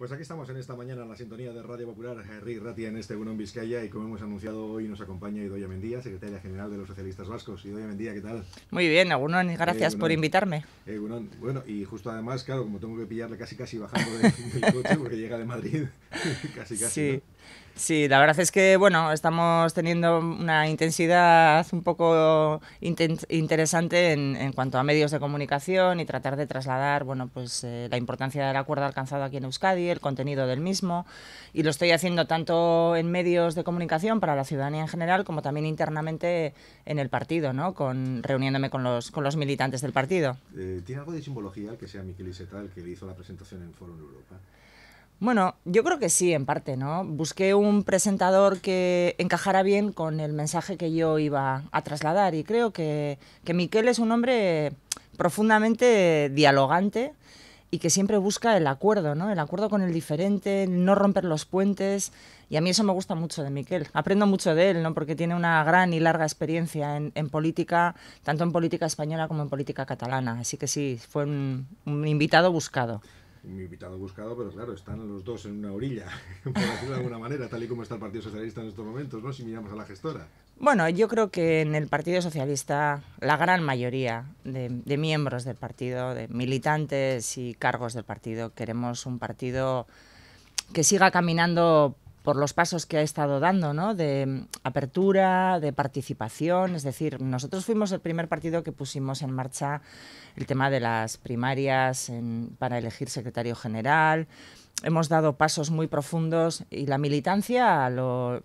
Pues aquí estamos en esta mañana en la sintonía de Radio Popular, Henry Ratia en este Gunón Vizcaya y como hemos anunciado hoy nos acompaña Idoya Mendía, secretaria general de los socialistas vascos. Idoya Mendía, ¿qué tal? Muy bien, Agunón, gracias por invitarme. bueno, y justo además, claro, como tengo que pillarle casi casi bajando del coche porque llega de Madrid, casi casi. Sí, la verdad es que bueno, estamos teniendo una intensidad un poco interesante en, cuanto a medios de comunicación y tratar de trasladar bueno, pues, eh, la importancia del acuerdo alcanzado aquí en Euskadi, el contenido del mismo, y lo estoy haciendo tanto en medios de comunicación para la ciudadanía en general como también internamente en el partido, ¿no? con, reuniéndome con los, con los militantes del partido. Eh, ¿Tiene algo de simbología el que sea Miquel Iseta el que hizo la presentación en Foro en Europa? Bueno, yo creo que sí, en parte, ¿no? Busqué un presentador que encajara bien con el mensaje que yo iba a trasladar y creo que, que Miquel es un hombre profundamente dialogante y que siempre busca el acuerdo, ¿no? El acuerdo con el diferente, no romper los puentes. Y a mí eso me gusta mucho de Miquel. Aprendo mucho de él, ¿no? Porque tiene una gran y larga experiencia en, política, tanto en política española como en política catalana. Así que sí, fue un invitado buscado mi invitado buscado, pero claro, están los dos en una orilla, por decirlo de alguna manera, tal y como está el Partido Socialista en estos momentos, ¿no? Si miramos a la gestora. Bueno, yo creo que en el Partido Socialista la gran mayoría de, de miembros del partido, de militantes y cargos del partido, queremos un partido que siga caminando por los pasos que ha estado dando, ¿no? De mm, apertura, de participación. Es decir, nosotros fuimos el primer partido que pusimos en marcha el tema de las primarias para elegir secretario general. Hemos dado pasos muy profundos y la militancia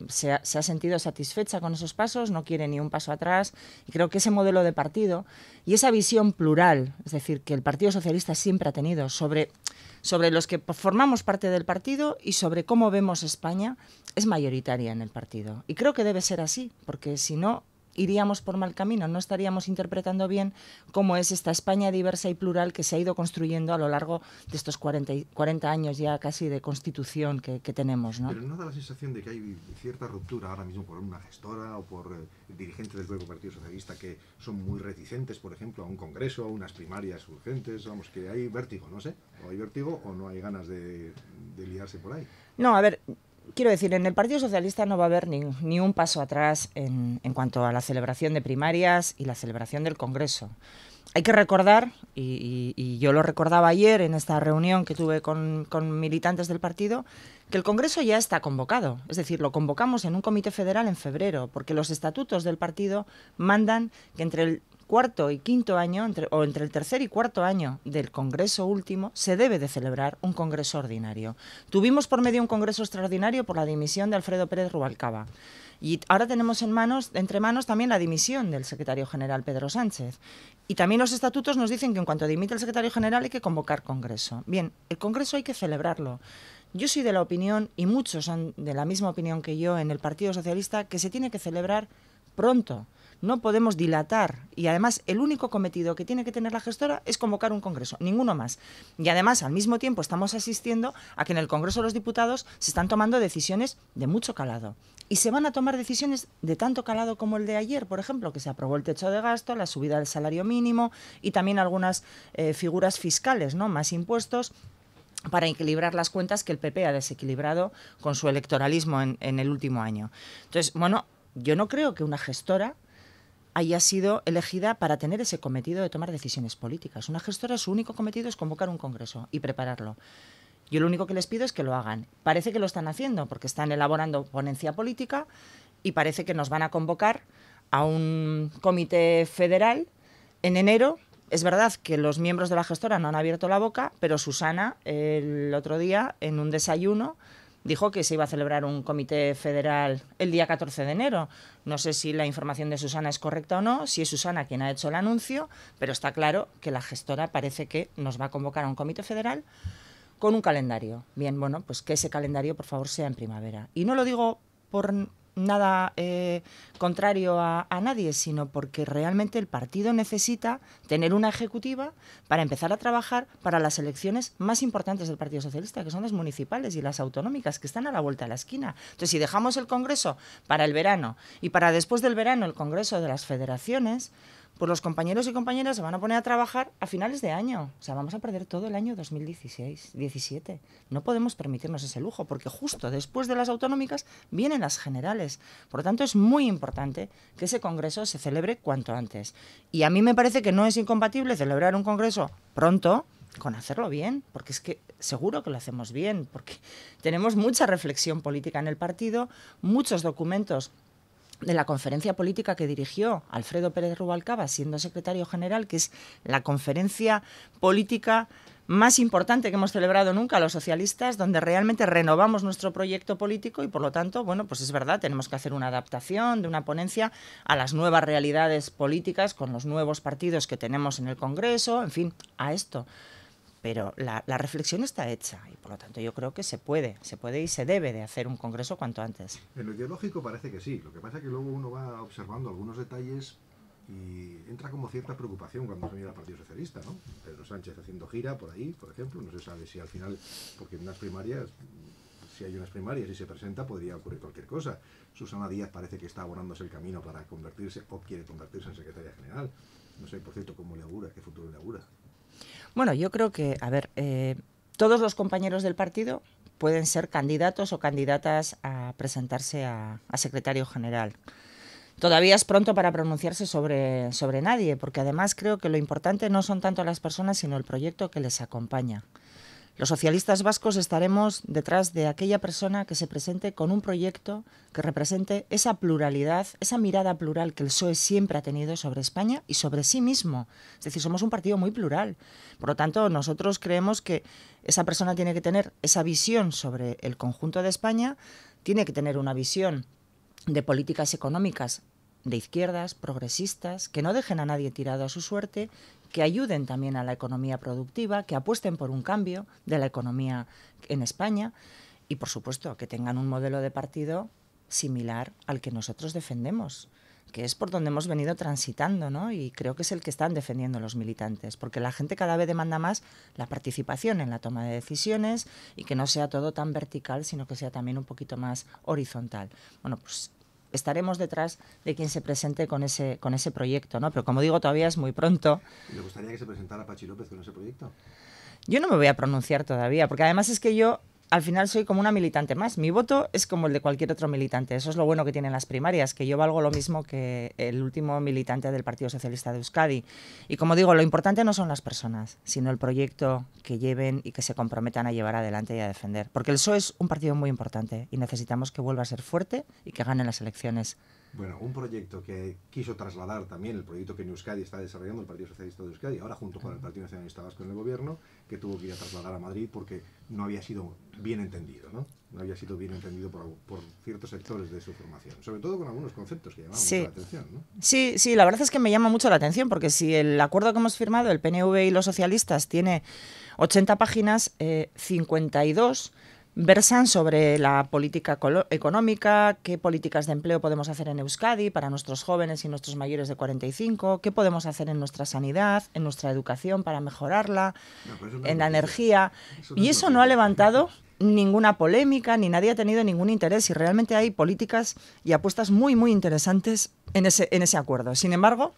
se, ha, se, ha, sentido satisfecha con esos pasos, no quiere ni un paso atrás. Y creo que ese modelo de partido y esa visión plural, es decir, que el Partido Socialista siempre ha tenido sobre sobre los que formamos parte del partido y sobre cómo vemos España es mayoritaria en el partido. Y creo que debe ser así, porque si no, iríamos por mal camino, no estaríamos interpretando bien cómo es esta España diversa y plural que se ha ido construyendo a lo largo de estos 40, 40 años ya casi de constitución que, tenemos. ¿no? Pero no da la sensación de que hay cierta ruptura ahora mismo por una gestora o por eh, dirigentes del propio Partido Socialista que son muy reticentes, por ejemplo, a un congreso, a unas primarias urgentes, vamos, que hay vértigo, no sé, o hay vértigo o no hay ganas de, de liarse por ahí. No, a ver, quiero decir, en el Partido Socialista no va a haber ni, un paso atrás en, cuanto a la celebración de primarias y la celebración del Congreso. Hay que recordar, y, yo lo recordaba ayer en esta reunión que tuve con militantes del partido, que el Congreso ya está convocado. Es decir, lo convocamos en un comité federal en febrero, porque los estatutos del partido mandan que entre el cuarto y quinto año, o entre el tercer y cuarto año del Congreso último, se debe de celebrar un Congreso ordinario. Tuvimos por medio un Congreso extraordinario por la dimisión de Alfredo Pérez Rubalcaba. Y ahora tenemos en manos, entre manos también la dimisión del secretario general Pedro Sánchez. Y también los estatutos nos dicen que en cuanto dimite el secretario general hay que convocar Congreso. Bien, el Congreso hay que celebrarlo. Yo soy de la opinión, y muchos son de la misma opinión que yo en el Partido Socialista, que se tiene que celebrar pronto. No podemos dilatar. Y además, el único cometido que tiene que tener la gestora es convocar un Congreso, ninguno más. Y además, al mismo tiempo, estamos asistiendo a que en el Congreso de los Diputados se están tomando decisiones de mucho calado. Y se van a tomar decisiones de tanto calado como el de ayer, por ejemplo, que se aprobó el techo de gasto, la subida del salario mínimo y también algunas eh, figuras fiscales, ¿no? Más impuestos para equilibrar las cuentas que el PP ha desequilibrado con su electoralismo en, en, el último año. Entonces, bueno, yo no creo que una gestora haya sido elegida para tener ese cometido de tomar decisiones políticas. Una gestora su único cometido es convocar un congreso y prepararlo. Yo lo único que les pido es que lo hagan. Parece que lo están haciendo porque están elaborando ponencia política y parece que nos van a convocar a un comité federal en enero. Es verdad que los miembros de la gestora no han abierto la boca, pero Susana el otro día en un desayuno dijo que se iba a celebrar un comité federal el día 14 de enero. No sé si la información de Susana es correcta o no, si es Susana quien ha hecho el anuncio, pero está claro que la gestora parece que nos va a convocar a un comité federal con un calendario. Bien, bueno, pues que ese calendario, por favor, sea en primavera. Y no lo digo por nada eh, contrario a, a, nadie, sino porque realmente el partido necesita tener una ejecutiva para empezar a trabajar para las elecciones más importantes del Partido Socialista, que son las municipales y las autonómicas, que están a la vuelta de la esquina. Entonces, si dejamos el Congreso para el verano y para después del verano el Congreso de las federaciones, pues los compañeros y compañeras se van a poner a trabajar a finales de año. O sea, vamos a perder todo el año 2016, 17. No podemos permitirnos ese lujo, porque justo después de las autonómicas vienen las generales. Por lo tanto, es muy importante que ese congreso se celebre cuanto antes. Y a mí me parece que no es incompatible celebrar un congreso pronto con hacerlo bien, porque es que seguro que lo hacemos bien, porque tenemos mucha reflexión política en el partido, muchos documentos de la conferencia política que dirigió Alfredo Pérez Rubalcaba siendo secretario general, que es la conferencia política más importante que hemos celebrado nunca los socialistas, donde realmente renovamos nuestro proyecto político y por lo tanto, bueno, pues es verdad, tenemos que hacer una adaptación de una ponencia a las nuevas realidades políticas con los nuevos partidos que tenemos en el Congreso, en fin, a esto pero la, reflexión está hecha y por lo tanto yo creo que se puede, se puede y se debe de hacer un congreso cuanto antes. En lo ideológico parece que sí, lo que pasa es que luego uno va observando algunos detalles y entra como cierta preocupación cuando se mira al Partido Socialista, ¿no? Pedro Sánchez haciendo gira por ahí, por ejemplo, no se sabe si al final, porque en unas primarias, si hay unas primarias y se presenta, podría ocurrir cualquier cosa. Susana Díaz parece que está abonándose el camino para convertirse o quiere convertirse en secretaria general. No sé, por cierto, cómo le augura, qué futuro le augura. Bueno, yo creo que, a ver, eh, todos los compañeros del partido pueden ser candidatos o candidatas a presentarse a, secretario general. Todavía es pronto para pronunciarse sobre, sobre nadie, porque además creo que lo importante no son tanto las personas, sino el proyecto que les acompaña. Los socialistas vascos estaremos detrás de aquella persona que se presente con un proyecto que represente esa pluralidad, esa mirada plural que el PSOE siempre ha tenido sobre España y sobre sí mismo. Es decir, somos un partido muy plural. Por lo tanto, nosotros creemos que esa persona tiene que tener esa visión sobre el conjunto de España, tiene que tener una visión de políticas económicas de izquierdas, progresistas, que no dejen a nadie tirado a su suerte que ayuden también a la economía productiva, que apuesten por un cambio de la economía en España y, por supuesto, que tengan un modelo de partido similar al que nosotros defendemos que es por donde hemos venido transitando, ¿no? Y creo que es el que están defendiendo los militantes, porque la gente cada vez demanda más la participación en la toma de decisiones y que no sea todo tan vertical, sino que sea también un poquito más horizontal. Bueno, pues estaremos detrás de quien se presente con ese, con ese proyecto, ¿no? Pero como digo, todavía es muy pronto. ¿Le gustaría que se presentara Pachi López con ese proyecto? Yo no me voy a pronunciar todavía, porque además es que yo al final soy como una militante más. Mi voto es como el de cualquier otro militante. Eso es lo bueno que tienen las primarias, que yo valgo lo mismo que el último militante del Partido Socialista de Euskadi. Y como digo, lo importante no son las personas, sino el proyecto que lleven y que se comprometan a llevar adelante y a defender. Porque el PSOE es un partido muy importante y necesitamos que vuelva a ser fuerte y que gane las elecciones. Bueno, un proyecto que quiso trasladar también, el proyecto que en Euskadi está desarrollando el Partido Socialista de Euskadi, ahora junto con el Partido Nacionalista Vasco en el gobierno, que tuvo que ir a trasladar a Madrid porque no había sido bien entendido, ¿no? No había sido bien entendido por, ciertos sectores de su formación, sobre todo con algunos conceptos que llamaban mucho la atención, ¿no? Sí, sí, la verdad es que me llama mucho la atención porque si el acuerdo que hemos firmado, el PNV y los socialistas, tiene 80 páginas, eh, 52 versan sobre la política económica, qué políticas de empleo podemos hacer en Euskadi para nuestros jóvenes y nuestros mayores de 45, qué podemos hacer en nuestra sanidad, en nuestra educación para mejorarla, en la energía. y eso no ha levantado ninguna polémica, ni nadie ha tenido ningún interés y realmente hay políticas y apuestas muy, muy interesantes en ese, en ese acuerdo. Sin embargo,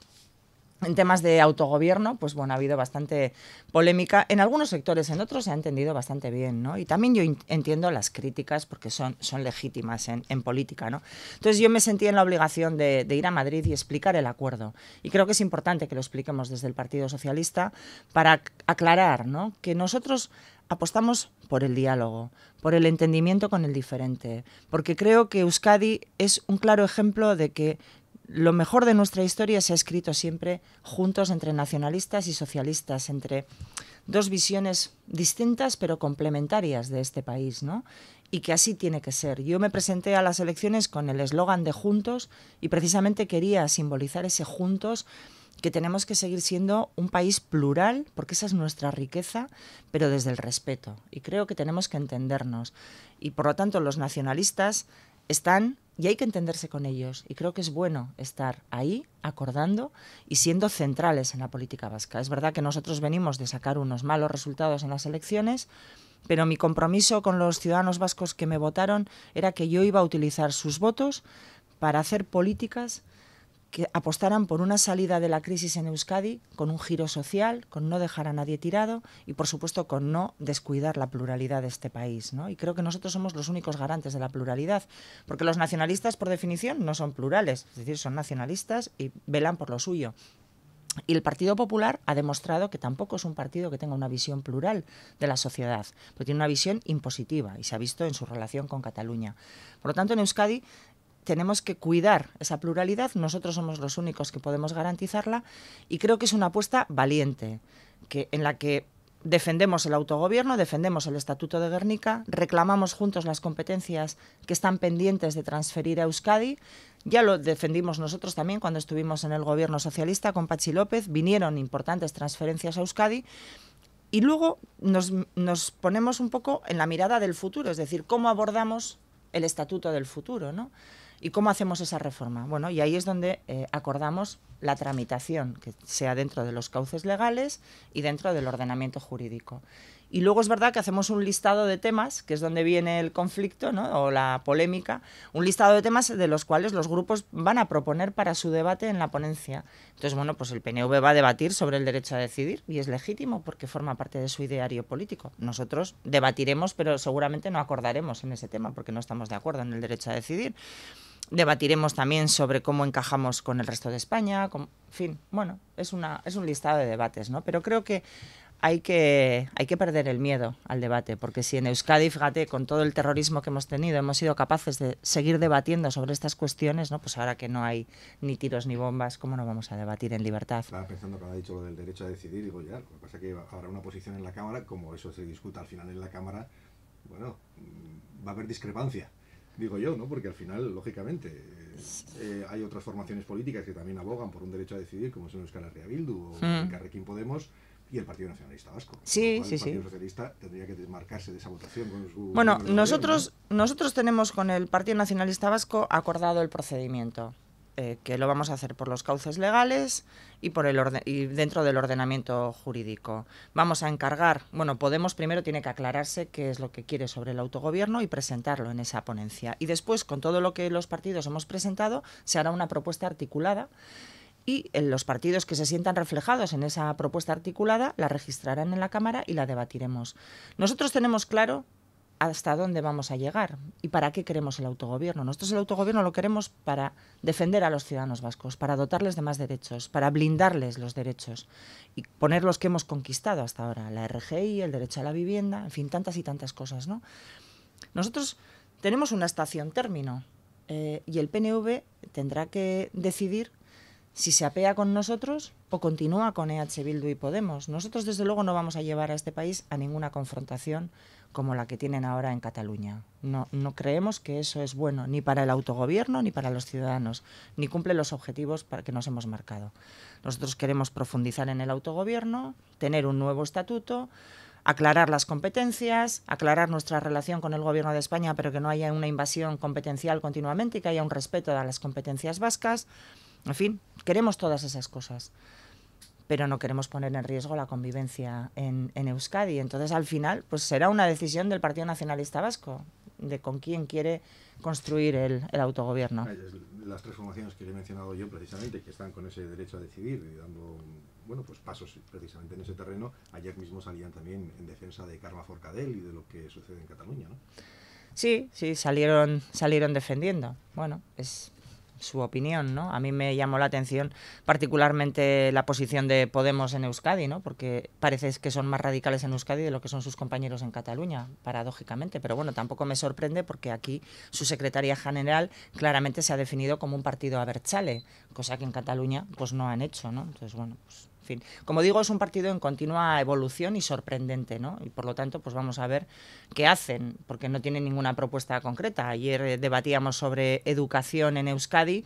en temas de autogobierno, pues bueno, ha habido bastante polémica. En algunos sectores, en otros se ha entendido bastante bien, ¿no? Y también yo entiendo las críticas porque son, son legítimas en, política, ¿no? Entonces yo me sentí en la obligación de, ir a Madrid y explicar el acuerdo. Y creo que es importante que lo expliquemos desde el Partido Socialista para aclarar, ¿no? Que nosotros apostamos por el diálogo, por el entendimiento con el diferente, porque creo que Euskadi es un claro ejemplo de que lo mejor de nuestra historia se ha escrito siempre juntos entre nacionalistas y socialistas, entre dos visiones distintas pero complementarias de este país, ¿no? Y que así tiene que ser. Yo me presenté a las elecciones con el eslogan de juntos y precisamente quería simbolizar ese juntos que tenemos que seguir siendo un país plural, porque esa es nuestra riqueza, pero desde el respeto. Y creo que tenemos que entendernos. Y por lo tanto, los nacionalistas están y hay que entenderse con ellos. Y creo que es bueno estar ahí, acordando y siendo centrales en la política vasca. Es verdad que nosotros venimos de sacar unos malos resultados en las elecciones, pero mi compromiso con los ciudadanos vascos que me votaron era que yo iba a utilizar sus votos para hacer políticas que apostaran por una salida de la crisis en Euskadi con un giro social, con no dejar a nadie tirado y, por supuesto, con no descuidar la pluralidad de este país. ¿no? Y creo que nosotros somos los únicos garantes de la pluralidad, porque los nacionalistas, por definición, no son plurales, es decir, son nacionalistas y velan por lo suyo. Y el Partido Popular ha demostrado que tampoco es un partido que tenga una visión plural de la sociedad, pero tiene una visión impositiva y se ha visto en su relación con Cataluña. Por lo tanto, en Euskadi tenemos que cuidar esa pluralidad, nosotros somos los únicos que podemos garantizarla y creo que es una apuesta valiente, que, en la que defendemos el autogobierno, defendemos el Estatuto de Guernica, reclamamos juntos las competencias que están pendientes de transferir a Euskadi. Ya lo defendimos nosotros también cuando estuvimos en el gobierno socialista con Pachi López, vinieron importantes transferencias a Euskadi. Y luego nos, nos ponemos un poco en la mirada del futuro, es decir, cómo abordamos el estatuto del futuro, ¿no? ¿Y cómo hacemos esa reforma? Bueno, y ahí es donde eh, acordamos la tramitación, que sea dentro de los cauces legales y dentro del ordenamiento jurídico. Y luego es verdad que hacemos un listado de temas, que es donde viene el conflicto ¿no? o la polémica, un listado de temas de los cuales los grupos van a proponer para su debate en la ponencia. Entonces, bueno, pues el PNV va a debatir sobre el derecho a decidir y es legítimo porque forma parte de su ideario político. Nosotros debatiremos, pero seguramente no acordaremos en ese tema porque no estamos de acuerdo en el derecho a decidir debatiremos también sobre cómo encajamos con el resto de España, en fin, bueno, es, una, es un listado de debates, ¿no? Pero creo que hay, que hay que perder el miedo al debate, porque si en Euskadi, fíjate, con todo el terrorismo que hemos tenido, hemos sido capaces de seguir debatiendo sobre estas cuestiones, ¿no? Pues ahora que no hay ni tiros ni bombas, ¿cómo no vamos a debatir en libertad? Estaba pensando cuando ha dicho lo del derecho a decidir, digo, ya, lo que pasa es que habrá una posición en la Cámara, como eso se discuta al final en la Cámara, bueno, mm, va a haber discrepancia digo yo, ¿no? Porque al final, lógicamente, eh, hay otras formaciones políticas que también abogan por un derecho a decidir, como son Euskal Herria Bildu o mm. Carrequín Podemos, y el Partido Nacionalista Vasco. Sí, sí, sí. el Partido Socialista tendría que desmarcarse de esa votación Bueno, nosotros, nosotros tenemos con el Partido Nacionalista Vasco acordado el procedimiento. Eh, que lo vamos a hacer por los cauces legales y, por el orden, y dentro del ordenamiento jurídico. Vamos a encargar, bueno, Podemos primero tiene que aclararse qué es lo que quiere sobre el autogobierno y presentarlo en esa ponencia. Y después, con todo lo que los partidos hemos presentado, se hará una propuesta articulada y eh, los partidos que se sientan reflejados en esa propuesta articulada la registrarán en la Cámara y la debatiremos. Nosotros tenemos claro hasta dónde vamos a llegar y para qué queremos el autogobierno. Nosotros el autogobierno lo queremos para defender a los ciudadanos vascos, para dotarles de más derechos, para blindarles los derechos y poner los que hemos conquistado hasta ahora, la RGI, el derecho a la vivienda, en fin, tantas y tantas cosas. ¿no? Nosotros tenemos una estación término eh, y el PNV tendrá que decidir si se apea con nosotros o continúa con EH Bildu y Podemos. Nosotros, desde luego, no vamos a llevar a este país a ninguna confrontación como la que tienen ahora en Cataluña. No, creemos que eso es bueno ni para el autogobierno ni para los ciudadanos, ni cumple los objetivos que nos hemos marcado. Nosotros queremos profundizar en el autogobierno, tener un nuevo estatuto, aclarar las competencias, aclarar nuestra relación con el Gobierno de España, pero que no haya una invasión competencial continuamente y que haya un respeto a las competencias vascas. En fin, queremos todas esas cosas pero no queremos poner en riesgo la convivencia en, Euskadi. Entonces, al final, pues será una decisión del Partido Nacionalista Vasco de con quién quiere construir el, autogobierno. Las tres formaciones que he mencionado yo precisamente, que están con ese derecho a decidir dando bueno, pues pasos precisamente en ese terreno, ayer mismo salían también en defensa de Carla Forcadell y de lo que sucede en Cataluña. ¿no? Sí, sí, salieron, salieron defendiendo. Bueno, es, su opinión, ¿no? A mí me llamó la atención particularmente la posición de Podemos en Euskadi, ¿no? Porque parece que son más radicales en Euskadi de lo que son sus compañeros en Cataluña, paradójicamente. Pero bueno, tampoco me sorprende porque aquí su secretaria general claramente se ha definido como un partido Berchale, cosa que en Cataluña pues no han hecho, ¿no? Entonces, bueno, pues fin, como digo, es un partido en continua evolución y sorprendente, ¿no? Y por lo tanto, pues vamos a ver qué hacen, porque no tienen ninguna propuesta concreta. Ayer eh, debatíamos sobre educación en Euskadi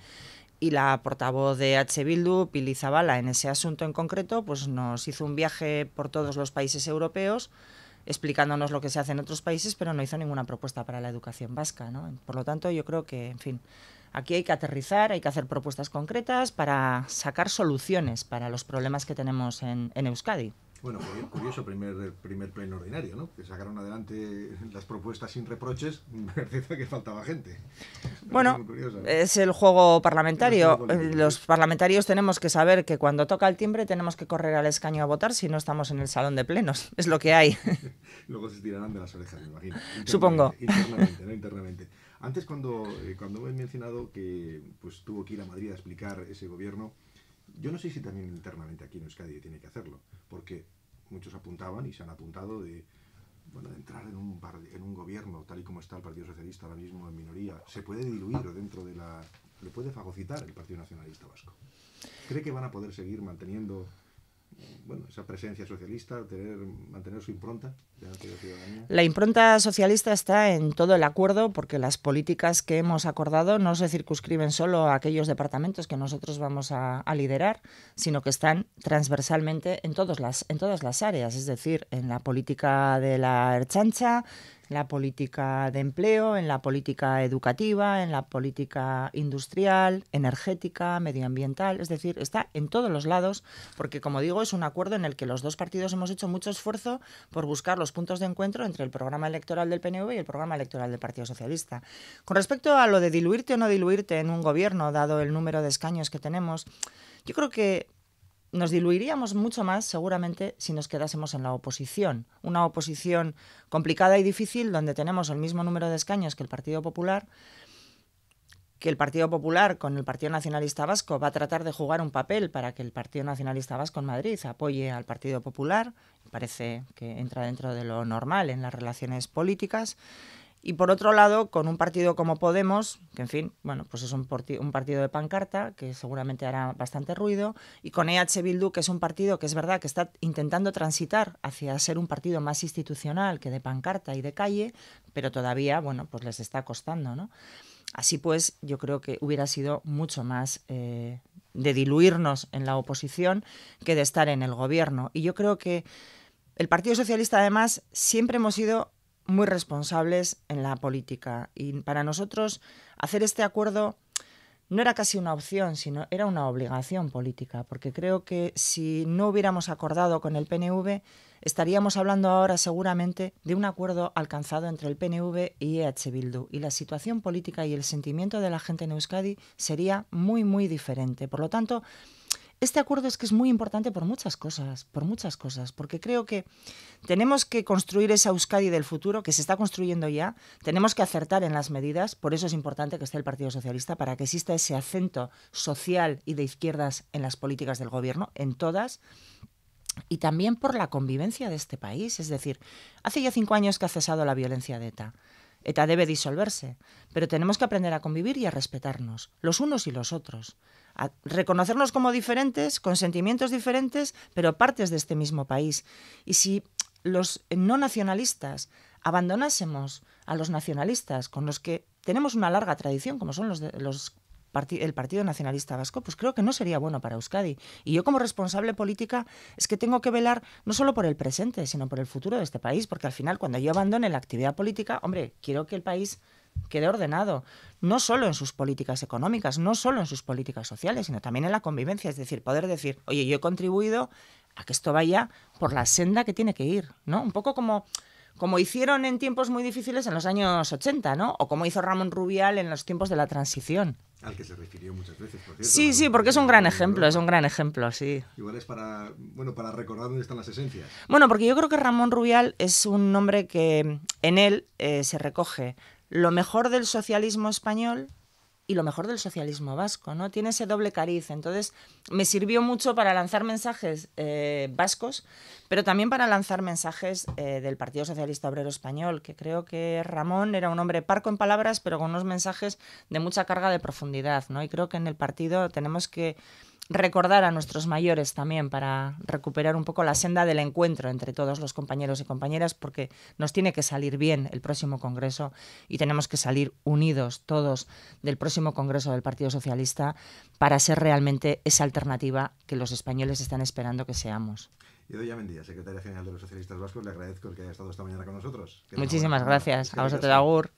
y la portavoz de H. Bildu, Pili Zavala, en ese asunto en concreto, pues nos hizo un viaje por todos los países europeos explicándonos lo que se hace en otros países, pero no hizo ninguna propuesta para la educación vasca. ¿no? Por lo tanto, yo creo que, en fin, Aquí hay que aterrizar, hay que hacer propuestas concretas para sacar soluciones para los problemas que tenemos en, Euskadi. Bueno, curioso primer, primer pleno ordinario, ¿no? Que sacaron adelante las propuestas sin reproches, parece que faltaba gente. Bueno, es el juego parlamentario. Los parlamentarios tenemos que saber que cuando toca el timbre tenemos que correr al escaño a votar si no estamos en el salón de plenos. Es lo que hay. Luego se tirarán de las orejas, me imagino. Supongo. internamente, no internamente. Antes, cuando, me eh, cuando he mencionado que pues, tuvo que ir a Madrid a explicar ese gobierno, yo no sé si también internamente aquí en Euskadi tiene que hacerlo, porque muchos apuntaban y se han apuntado de, bueno, de entrar en un, en un gobierno tal y como está el Partido Socialista ahora mismo en minoría. ¿Se puede diluir dentro de la... ¿Le puede fagocitar el Partido Nacionalista Vasco? ¿Cree que van a poder seguir manteniendo bueno, esa presencia socialista, mantener su impronta la impronta socialista está en todo el acuerdo porque las políticas que hemos acordado no se circunscriben solo a aquellos departamentos que nosotros vamos a, liderar, sino que están transversalmente en, todas las, en todas las áreas, es decir, en la política de la herchancha, en la política de empleo, en la política educativa, en la política industrial, energética, medioambiental, es decir, está en todos los lados, porque como digo, es un acuerdo en el que los dos partidos hemos hecho mucho esfuerzo por buscar los puntos de encuentro entre el programa electoral del PNV y el programa electoral del Partido Socialista. Con respecto a lo de diluirte o no diluirte en un gobierno, dado el número de escaños que tenemos, yo creo que nos diluiríamos mucho más seguramente si nos quedásemos en la oposición. Una oposición complicada y difícil donde tenemos el mismo número de escaños que el Partido Popular, que el Partido Popular con el Partido Nacionalista Vasco va a tratar de jugar un papel para que el Partido Nacionalista Vasco en Madrid apoye al Partido Popular. Parece que entra dentro de lo normal en las relaciones políticas. Y por otro lado, con un partido como Podemos, que en fin, bueno, pues es un, partido de pancarta que seguramente hará bastante ruido, y con EH Bildu, que es un partido que es verdad que está intentando transitar hacia ser un partido más institucional que de pancarta y de calle, pero todavía, bueno, pues les está costando, ¿no? Así pues, yo creo que hubiera sido mucho más eh, de diluirnos en la oposición que de estar en el gobierno. Y yo creo que el Partido Socialista, además, siempre hemos sido muy responsables en la política. Y para nosotros hacer este acuerdo no era casi una opción, sino era una obligación política, porque creo que si no hubiéramos acordado con el PNV, estaríamos hablando ahora seguramente de un acuerdo alcanzado entre el PNV y EH Bildu, y la situación política y el sentimiento de la gente en Euskadi sería muy, muy diferente. Por lo tanto, este acuerdo es que es muy importante por muchas cosas, por muchas cosas, porque creo que tenemos que construir esa Euskadi del futuro que se está construyendo ya, tenemos que acertar en las medidas, por eso es importante que esté el Partido Socialista, para que exista ese acento social y de izquierdas en las políticas del gobierno, en todas y también por la convivencia de este país. Es decir, hace ya cinco años que ha cesado la violencia de ETA. ETA debe disolverse, pero tenemos que aprender a convivir y a respetarnos, los unos y los otros, a reconocernos como diferentes, con sentimientos diferentes, pero partes de este mismo país. Y si los no nacionalistas abandonásemos a los nacionalistas, con los que tenemos una larga tradición, como son los, de, los el Partido Nacionalista Vasco, pues creo que no sería bueno para Euskadi. Y yo como responsable política es que tengo que velar no solo por el presente, sino por el futuro de este país, porque al final cuando yo abandone la actividad política, hombre, quiero que el país quede ordenado, no solo en sus políticas económicas, no solo en sus políticas sociales, sino también en la convivencia, es decir, poder decir, oye, yo he contribuido a que esto vaya por la senda que tiene que ir, ¿no? Un poco como como hicieron en tiempos muy difíciles en los años 80, ¿no? O como hizo Ramón Rubial en los tiempos de la transición. Al que se refirió muchas veces, por cierto. Sí, sí, porque es un gran ejemplo, es un gran ejemplo, sí. Igual es para, bueno, para recordar dónde están las esencias. Bueno, porque yo creo que Ramón Rubial es un nombre que en él eh, se recoge lo mejor del socialismo español, y lo mejor del socialismo vasco, ¿no? Tiene ese doble cariz. Entonces, me sirvió mucho para lanzar mensajes eh, vascos, pero también para lanzar mensajes eh, del Partido Socialista Obrero Español, que creo que Ramón era un hombre parco en palabras, pero con unos mensajes de mucha carga de profundidad, ¿no? Y creo que en el partido tenemos que recordar a nuestros mayores también para recuperar un poco la senda del encuentro entre todos los compañeros y compañeras, porque nos tiene que salir bien el próximo Congreso y tenemos que salir unidos todos del próximo Congreso del Partido Socialista para ser realmente esa alternativa que los españoles están esperando que seamos. doy Mendía, secretaria general de los Socialistas Vascos, le agradezco el que haya estado esta mañana con nosotros. Muchísimas gracias. A vosotros, Agur.